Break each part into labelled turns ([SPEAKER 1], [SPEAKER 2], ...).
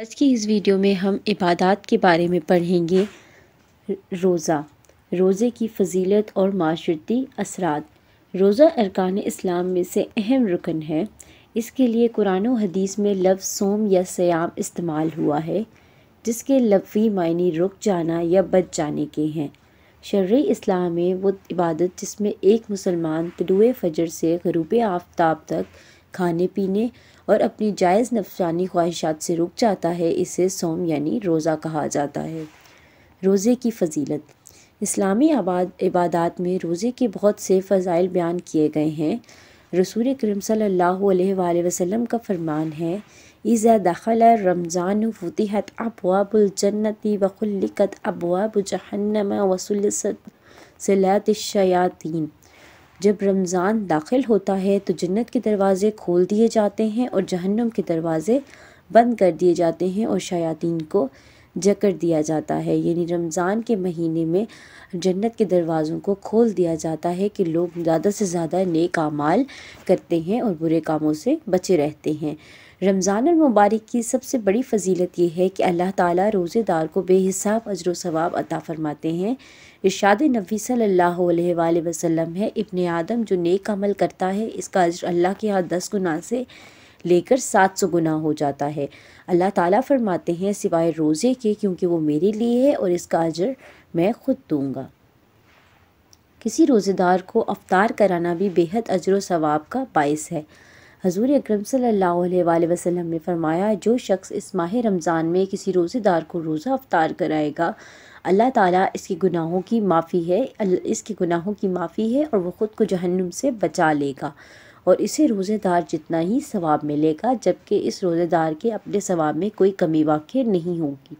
[SPEAKER 1] आज की इस वीडियो में हम इबादत के बारे में पढ़ेंगे रोज़ा रोज़े की फजीलत और माशरती असरात रोज़ा अरकान इस्लाम में से अहम रुकन है इसके लिए कुरान हदीस में लफ्ज़ सोम या सयाम इस्तेमाल हुआ है जिसके लफी मायने रुक जाना या बच जाने के हैं शर्र इस्लाम में वो इबादत जिसमें एक मुसलमान तलुए फजर से गरूब आफ्ताब तक खाने पीने और अपनी जायज़ नफसानी ख्वाहिशात से रुक जाता है इसे सोम यानी रोज़ा कहा जाता है रोज़े की फजीलत इस्लामी आबाद इबादत में रोज़े के बहुत से फ़जाइल बयान किए गए हैं रसूल करीम सल्लल्लाहु अलैहि वसल्लम का फरमान है इज़ा दखल रमज़ान फतीहत अबवाबुलजन्नति वखुल्लिकत अबवाब जहन्नम वसुलसत सलात शयातीन जब रमज़ान दाखिल होता है तो जन्नत के दरवाज़े खोल दिए जाते हैं और जहन्नम के दरवाज़े बंद कर दिए जाते हैं और शयातीन को जकड़ दिया जाता है यानी रमज़ान के महीने में जन्नत के दरवाज़ों को खोल दिया जाता है कि लोग ज़्यादा से ज़्यादा नेक आमाल करते हैं और बुरे कामों से बचे रहते हैं रमज़ान मुबारक की सबसे बड़ी फजीलत यह है कि अल्लाह ताला रोज़ेदार को बेहिसाब अजर सवाब अता फ़रमाते हैं इर्शाद नबी सल्लल्लाहु अलैहि वसल्लम है इबन आदम जो नेक अमल करता है इसका अजर अल्लाह के यहाँ दस गुना से लेकर सात सौ गुना हो जाता है अल्लाह ताला फरमाते हैं सिवाय रोज़े के क्योंकि वो मेरे लिए है और इसका अजर मैं खुद दूँगा किसी रोज़ेदार को अवतार कराना भी बेहद अजर सवाब का बायस है हजूर अक्रम वसल्लम ने फरमाया जो शख्स इस माह रमज़ान में किसी रोज़ेदार को रोज़ा अवतार कराएगा अल्लाह ताला इसके गुनाहों की माफ़ी है इसके गुनाहों की माफ़ी है और वह ख़ुद को जहन्नुम से बचा लेगा और इसे रोज़ेदार जितना ही सवाब मिलेगा जबकि इस रोज़ेदार के अपने सवाब में कोई कमी वाक़ नहीं होगी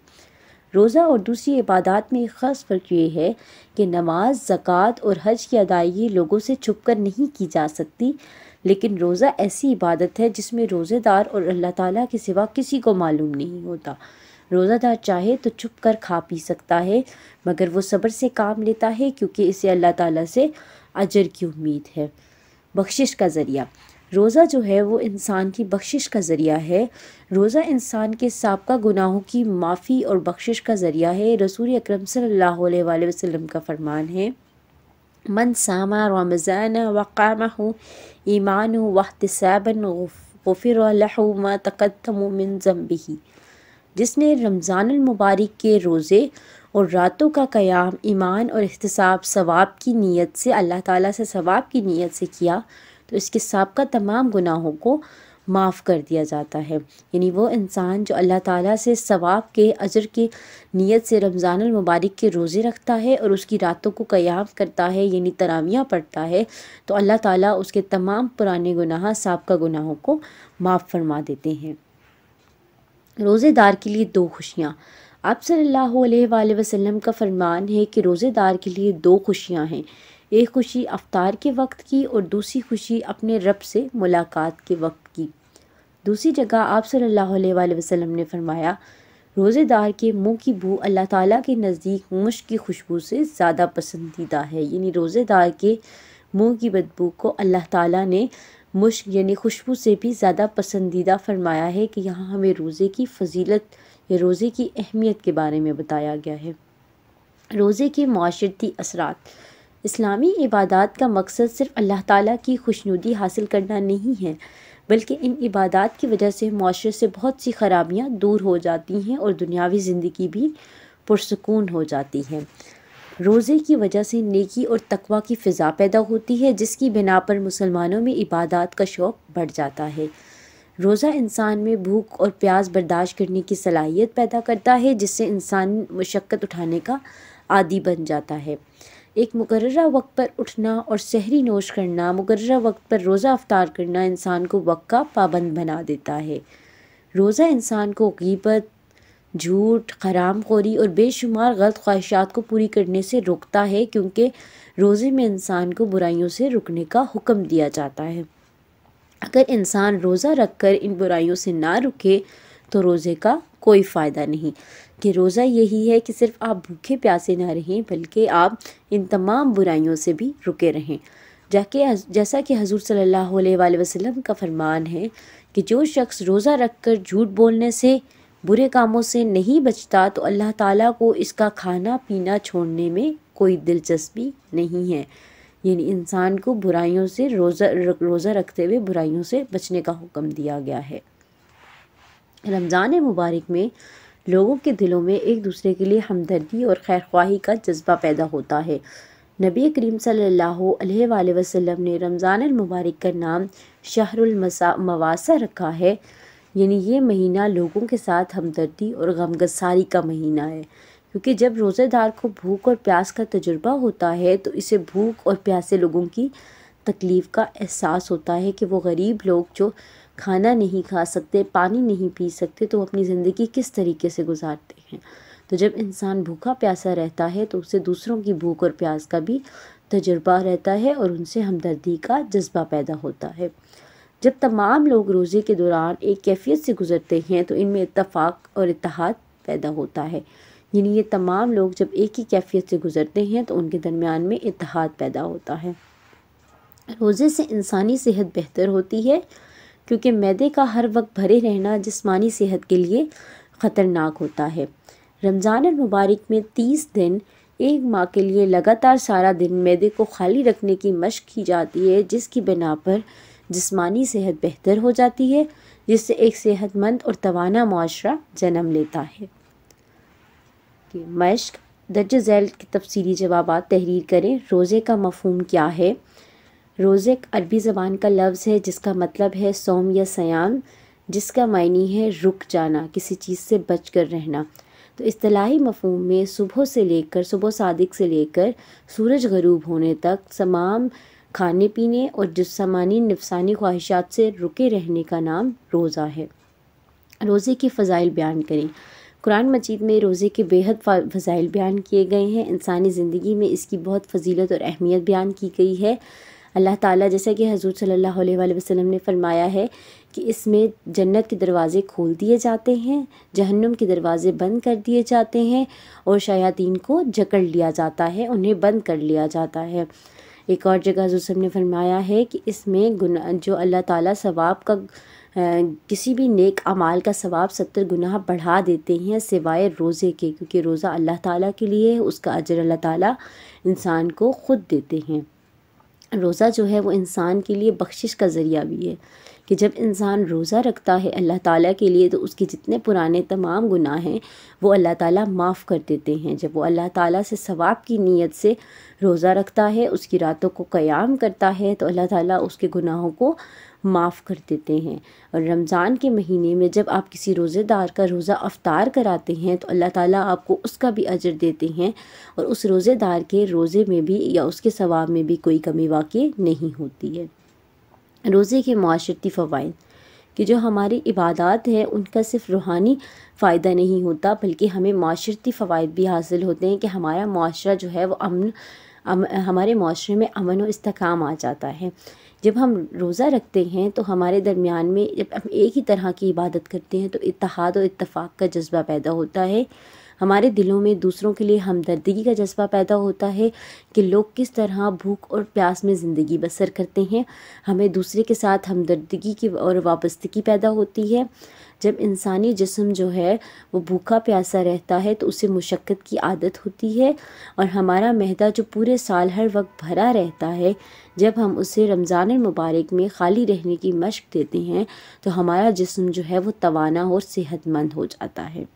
[SPEAKER 1] रोज़ा और दूसरी इबादत में एक ख़ास फ़र्क ये है कि नमाज ज़क़़त और हज की अदायगी लोगों से छुप कर नहीं की जा सकती लेकिन रोज़ा ऐसी इबादत है जिसमें रोज़ेदार और अल्लाह ताला के सिवा किसी को मालूम नहीं होता रोज़ादार चाहे तो छुप कर खा पी सकता है मगर वो सब्र से काम लेता है क्योंकि इसे अल्लाह ताला से अजर की उम्मीद है बख्शिश का ज़रिया रोज़ा जो है वो इंसान की बख्शिश का ज़रिया है रोज़ा इंसान के सबका गुनाहों की माफ़ी और बख्शिश का ज़रिया है रसूल अक्रम सल्लल्लाहु अलैहि वसल्लम का फ़रमान है من صام رمضان وقامه إيمانا واحتسابا गफ़िर लहुमा तकदम मिन ज़म्बी जिसने रमज़ान मुबारक के रोज़े और रातों का क़याम ईमान और अहतसाब सवाब की नीयत से अल्लाह ताला से सवाब की नीयत से किया तो इसके सबका तमाम गुनाहों को माफ़ कर दिया जाता है यानी वो इंसान जो अल्लाह ताला से सवाब के अजर की नीयत से रमज़ान मुबारक के रोज़े रखता है और उसकी रातों को क़याम करता है यानी तरावियाँ पढ़ता है तो अल्लाह ताला उसके तमाम पुराने गुनाह सबका गुनाहों को माफ़ फरमा देते हैं रोज़ेदार के लिए दो खुशियाँ आप सल्लल्लाहु अलैहि वसल्लम का फरमान है कि रोज़ेदार के लिए दो खुशियाँ हैं एक खुशी अफ्तार के वक्त की और दूसरी खुशी अपने रब से मुलाकात के वक्त दूसरी जगह आप सल्लल्लाहु अलैहि वसल्लम ने फरमाया रोज़ेदार के मुंह की बू अल्लाह ताला के नज़दीक मुश्क की खुशबू से ज़्यादा पसंदीदा है यानी रोज़ेदार के मुंह की बदबू को अल्लाह ताला ने मुश्क यानी खुशबू से भी ज़्यादा पसंदीदा फरमाया है कि यहाँ हमें रोज़े की फजीलत या रोज़े की अहमियत के बारे में बताया गया है रोज़े के माशरती असरात इस्लामी इबादत का मकसद सिर्फ अल्लाह ताला की खुशनुदी हासिल करना नहीं है बल्कि इन इबादत की वजह से माशरे से बहुत सी खराबियाँ दूर हो जाती हैं और दुनियावी ज़िंदगी भी पुरसकून हो जाती है रोज़े की वजह से नेकी और तकवा की फ़िज़ा पैदा होती है जिसकी बिना पर मुसलमानों में इबादत का शौक़ बढ़ जाता है रोज़ा इंसान में भूख और प्यास बर्दाश्त करने की सलाहियत पैदा करता है जिससे इंसान मशक्क़त उठाने का आदि बन जाता है एक मुकर्रा वक्त पर उठना और शहरी नोश करना मुकर्रा वक्त पर रोज़ा अफ्तार करना इंसान को वक्त का पाबंद बना देता है रोज़ा इंसान को गीबत झूठ हराम खोरी और बेशुमार गलत ख्वाहिशात को पूरी करने से रोकता है क्योंकि रोज़े में इंसान को बुराइयों से रुकने का हुक्म दिया जाता है अगर इंसान रोज़ा रख कर इन बुराइयों से ना रुके तो रोज़े का कोई फ़ायदा नहीं कि रोज़ा यही है कि सिर्फ आप भूखे प्यासे ना रहें बल्कि आप इन तमाम बुराइयों से भी रुके रहें जाके जैसा कि हजूर सल्लल्लाहु अलैहि वसल्लम का फरमान है कि जो शख्स रोज़ा रख कर झूठ बोलने से बुरे कामों से नहीं बचता तो अल्लाह ताला को इसका खाना पीना छोड़ने में कोई दिलचस्पी नहीं है यानी इंसान को बुराइयों से रोज़ा रोज़ा रखते हुए बुराइयों से बचने का हुक्म दिया गया है रमज़ान मुबारक में लोगों के दिलों में एक दूसरे के लिए हमदर्दी और खैर ख्वाही का जज्बा पैदा होता है नबी करीम सल्लल्लाहु अलैहि वसल्लम ने रमज़ान मुबारक का नाम मवासा रखा है यानी ये महीना लोगों के साथ हमदर्दी और गमगसारी का महीना है क्योंकि जब रोज़ेदार को भूख और प्यास का तजुर्बा होता है तो इसे भूख और प्यासे लोगों की तकलीफ़ का एहसास होता है कि वो गरीब लोग जो खाना नहीं खा सकते पानी नहीं पी सकते तो अपनी ज़िंदगी किस तरीके से गुजारते हैं तो जब इंसान भूखा प्यासा रहता है तो उसे दूसरों की भूख और प्यास का भी तजुर्बा रहता है और उनसे हमदर्दी का जज्बा पैदा होता है जब तमाम लोग रोज़े के दौरान एक कैफियत से गुजरते हैं तो इनमें इतफाक़ और इतिहाद पैदा होता है यानी ये तमाम लोग जब एक ही कैफियत से गुजरते हैं तो उनके दरमियान में इतिहाद पैदा होता है रोज़े से इंसानी सेहत बेहतर होती है क्योंकि मैदे का हर वक्त भरे रहना जिसमानी सेहत के लिए ख़तरनाक होता है रमज़ान मुबारक में तीस दिन एक माह के लिए लगातार सारा दिन मैदे को खाली रखने की मशक की जाती है जिसकी बिना पर जिसमानी सेहत बेहतर हो जाती है जिससे एक सेहतमंद और तोाना माशरा जन्म लेता है कि मश्क दर्ज झैल के तफसीली जवाब तहरीर करें रोज़े का मफहम क्या है रोज़े अरबी ज़बान का लफ्ज़ है जिसका मतलब है सोम या सयाम जिसका मायनी है रुक जाना किसी चीज़ से बच कर रहना तो अतलाही मफहम में सुबह से लेकर सुबह सादिक से लेकर सूरज गरूब होने तक तमाम खाने पीने और जिसमानी नफसानी ख्वाहिशात से रुके रहने का नाम रोज़ा है रोज़े के फ़जाइल बयान करें कुरान मजीद में रोज़े के बेहद फ़जाइल बयान किए गए हैं इंसानी ज़िंदगी में इसकी बहुत फजीलत और अहमियत बयान की गई है अल्लाह ताला जैसा कि हजूर सल्लल्लाहु अलैहि वसल्लम ने फरमाया है कि इसमें जन्नत के दरवाज़े खोल दिए जाते हैं जहन्नुम के दरवाज़े बंद कर दिए जाते हैं और शयातीन को जकड़ लिया जाता है उन्हें बंद कर लिया जाता है एक और जगह सब ने फरमाया है कि इसमें गुना जो अल्लाह ताला सवाब का किसी भी नेक अमाल का सवाब सत्तर गुनाह बढ़ा देते हैं सिवाय रोज़े के क्योंकि रोज़ा अल्लाह ताला के लिए है उसका अजर अल्लाह ताला इंसान को ख़ुद देते हैं रोज़ा जो है वो इंसान के लिए बख्शिश का ज़रिया भी है कि जब इंसान रोज़ा रखता है अल्लाह ताला के लिए तो उसके जितने पुराने तमाम गुनाह हैं वो अल्लाह ताला माफ़ कर देते हैं जब वो अल्लाह ताला से सवाब की नीयत से रोज़ा रखता है उसकी रातों को क़याम करता है तो अल्लाह ताला उसके गुनाहों को माफ़ कर देते हैं और रमज़ान के महीने में जब आप किसी रोज़ेदार का रोज़ा अफ्तार कराते हैं तो अल्लाह ताला आपको उसका भी अजर देते हैं और उस रोज़ेदार के रोज़े में भी या उसके सवाब में भी कोई कमी वाक़ नहीं होती है रोज़े के माशरती फ़वाद कि जो हमारी इबादत है उनका सिर्फ रूहानी फ़ायदा नहीं होता बल्कि हमें माशरती फ़वाद भी हासिल होते हैं कि हमारा माशरा जो है वो अमन अम, हमारे माशरे में अमन व इस्तकाम आ जाता है जब हम रोज़ा रखते हैं तो हमारे दरमियान में जब हम एक ही तरह की इबादत करते हैं तो इतिहाद और इतफ़ाक़ का जज्बा पैदा होता है हमारे दिलों में दूसरों के लिए हमदर्दगी का जज्बा पैदा होता है कि लोग किस तरह भूख और प्यास में ज़िंदगी बसर करते हैं हमें दूसरे के साथ हमदर्दगी की और वाबस्तगी पैदा होती है जब इंसानी जिसम जो है वो भूखा प्यासा रहता है तो उसे मुशक्क़त की आदत होती है और हमारा मैदा जो पूरे साल हर वक्त भरा रहता है जब हम उसे रमज़ान मुबारक में खाली रहने की मशक देते हैं तो हमारा जिसम जो है वो तोाना और सेहतमंद हो जाता है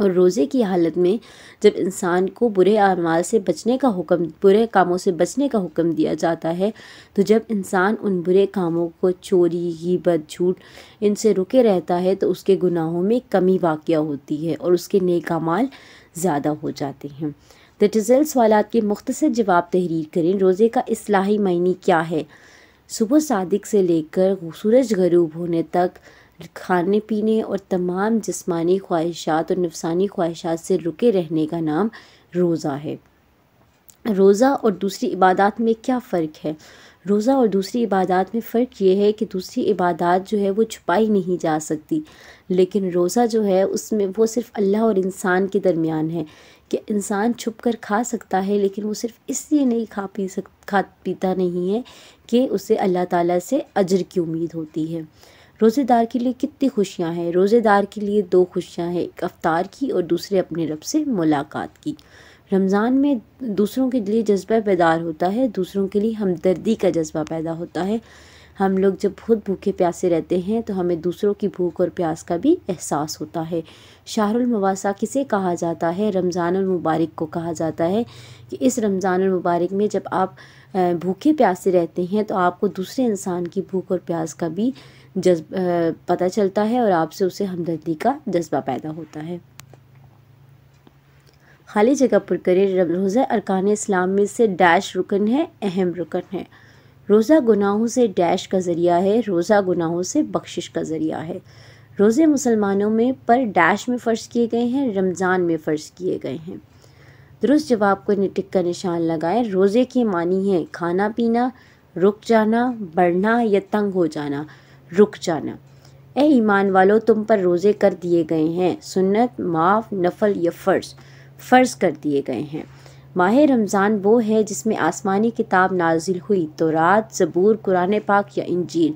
[SPEAKER 1] और रोज़े की हालत में जब इंसान को बुरे अमाल से बचने का हुक्म बुरे कामों से बचने का हुक्म दिया जाता है तो जब इंसान उन बुरे कामों को चोरी ही बद झूठ इनसे रुके रहता है तो उसके गुनाहों में कमी वाक़ होती है और उसके नेक अमाल ज़्यादा हो जाते हैं दटज़ल सवाल के मुख्तर जवाब तहरीर करें रोज़े का असलाही मयनी क्या है सुबह सादिक से लेकर सूरज गरूब होने तक खाने पीने और तमाम जिस्मानी ख्वाहिशात और नफसानी ख्वाहिशात से रुके रहने का नाम रोज़ा है रोज़ा और दूसरी इबादत में क्या फ़र्क है रोज़ा और दूसरी इबादत में फ़र्क ये है कि दूसरी इबादत जो है वो छुपाई नहीं जा सकती लेकिन रोज़ा जो है उसमें वो सिर्फ़ अल्लाह और इंसान के दरमियान है कि इंसान छुप कर खा सकता है लेकिन वो सिर्फ इसलिए नहीं खा पी सक खा पीता नहीं है कि उसे अल्लाह ताला से अजर की उम्मीद होती है रोज़ेदार के लिए कितनी खुशियाँ हैं रोज़ेदार के लिए दो खुशियाँ हैं एक अवतार की और दूसरे अपने रब से मुलाकात की रमज़ान में दूसरों के लिए जज्बा बेदार होता है दूसरों के लिए हमदर्दी का जज्बा पैदा होता है हम लोग जब खुद भूखे प्यासे रहते हैं तो हमें दूसरों की भूख और प्यास का भी एहसास होता है शाहरुलमवासा किसे कहा जाता है रमज़ान मुबारक को कहा जाता है कि इस रमज़ान मुबारक में जब आप भूखे प्यासे रहते हैं तो आपको दूसरे इंसान की भूख और प्यास का भी जज्ब पता चलता है और आपसे उसे हमदर्दी का जज्बा पैदा होता है खाली जगह पर करे रोज़ा अरकान इस्लाम में से डैश रुकन है अहम रुकन है रोज़ा गुनाहों से डैश का ज़रिया है रोज़ा गुनाहों से बख्शिश का ज़रिया है रोज़े मुसलमानों में पर डैश में फ़र्ज किए गए हैं रमज़ान में फ़र्ज किए गए हैं दुरुस्त जवाब को टिक का निशान लगाएं रोज़े के मानी हैं खाना पीना रुक जाना बढ़ना या तंग हो जाना रुक जाना ए ईमान वालो तुम पर रोज़े कर दिए गए हैं सुन्नत माफ़ नफल या फ़र्ज़ फ़र्ज़ कर दिए गए हैं माह रमज़ान वो है जिसमें आसमानी किताब नाजिल हुई तो रात ज़बूर कुरान पाक या इंजील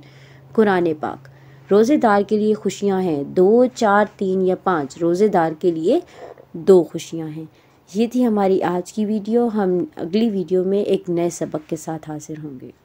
[SPEAKER 1] कुरान पाक रोज़ेदार के लिए खुशियाँ हैं दो चार तीन या पाँच रोज़ेदार के लिए दो खुशियाँ हैं ये थी हमारी आज की वीडियो हम अगली वीडियो में एक नए सबक के साथ हाजिर होंगे